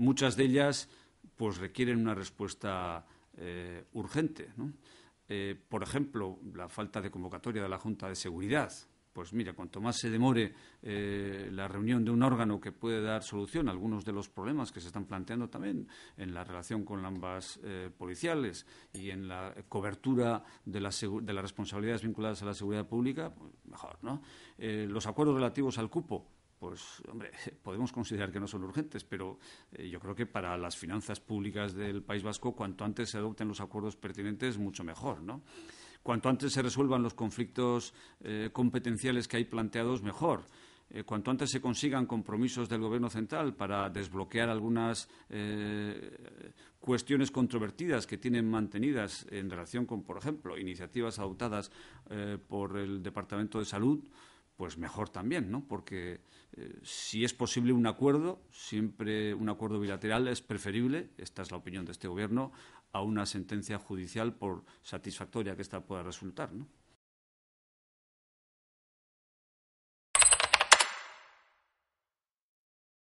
Muchas de ellas pues, requieren una respuesta eh, urgente. Eh, por ejemplo, la falta de convocatoria de la Junta de Seguridad. Pues mira, cuanto más se demore eh, la reunión de un órgano que puede dar solución a algunos de los problemas que se están planteando también en la relación con ambas policiales y en la cobertura de, de, las responsabilidades vinculadas a la seguridad pública, pues mejor, los acuerdos relativos al cupo, pues hombre, podemos considerar que no son urgentes, pero eh, yo creo que para las finanzas públicas del País Vasco, cuanto antes se adopten los acuerdos pertinentes, mucho mejor, ¿no? Cuanto antes se resuelvan los conflictos eh, competenciales que hay planteados, mejor. Eh, cuanto antes se consigan compromisos del Gobierno central para desbloquear algunas cuestiones controvertidas que tienen mantenidas en relación con, por ejemplo, iniciativas adoptadas por el Departamento de Salud pues mejor también, ¿no? Porque eh, si es posible un acuerdo, siempre un acuerdo bilateral es preferible, esta es la opinión de este Gobierno, a una sentencia judicial por satisfactoria que esta pueda resultar, ¿no?